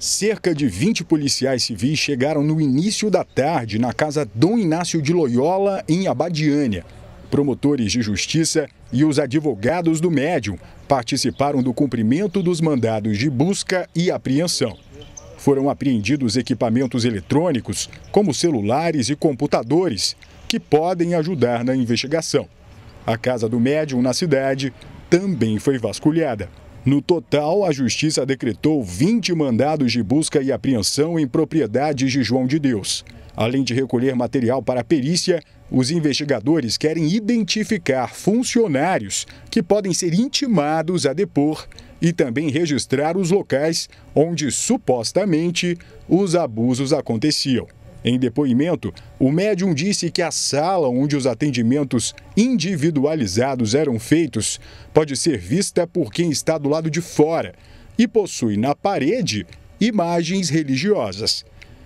Cerca de 20 policiais civis chegaram no início da tarde na casa Dom Inácio de Loyola, em Abadiânia. Promotores de justiça e os advogados do médium participaram do cumprimento dos mandados de busca e apreensão. Foram apreendidos equipamentos eletrônicos, como celulares e computadores, que podem ajudar na investigação. A casa do médium na cidade também foi vasculhada. No total, a Justiça decretou 20 mandados de busca e apreensão em propriedades de João de Deus. Além de recolher material para a perícia, os investigadores querem identificar funcionários que podem ser intimados a depor e também registrar os locais onde supostamente os abusos aconteciam. Em depoimento, o médium disse que a sala onde os atendimentos individualizados eram feitos pode ser vista por quem está do lado de fora e possui na parede imagens religiosas.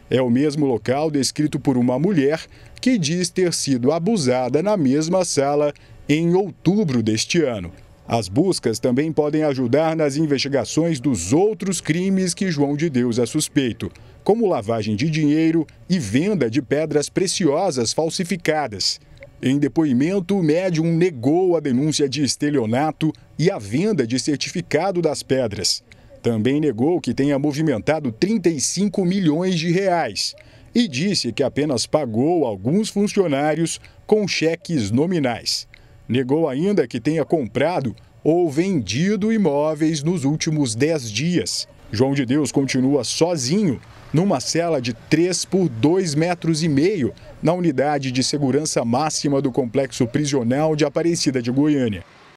É o mesmo local descrito por uma mulher que diz ter sido abusada na mesma sala em outubro deste ano. As buscas também podem ajudar nas investigações dos outros crimes que João de Deus é suspeito como lavagem de dinheiro e venda de pedras preciosas falsificadas. Em depoimento, o médium negou a denúncia de estelionato e a venda de certificado das pedras. Também negou que tenha movimentado 35 milhões de reais e disse que apenas pagou alguns funcionários com cheques nominais. Negou ainda que tenha comprado ou vendido imóveis nos últimos 10 dias João de Deus continua sozinho numa cela de 3 por 2 metros e meio na unidade de segurança máxima do complexo prisional de Aparecida de Goiânia.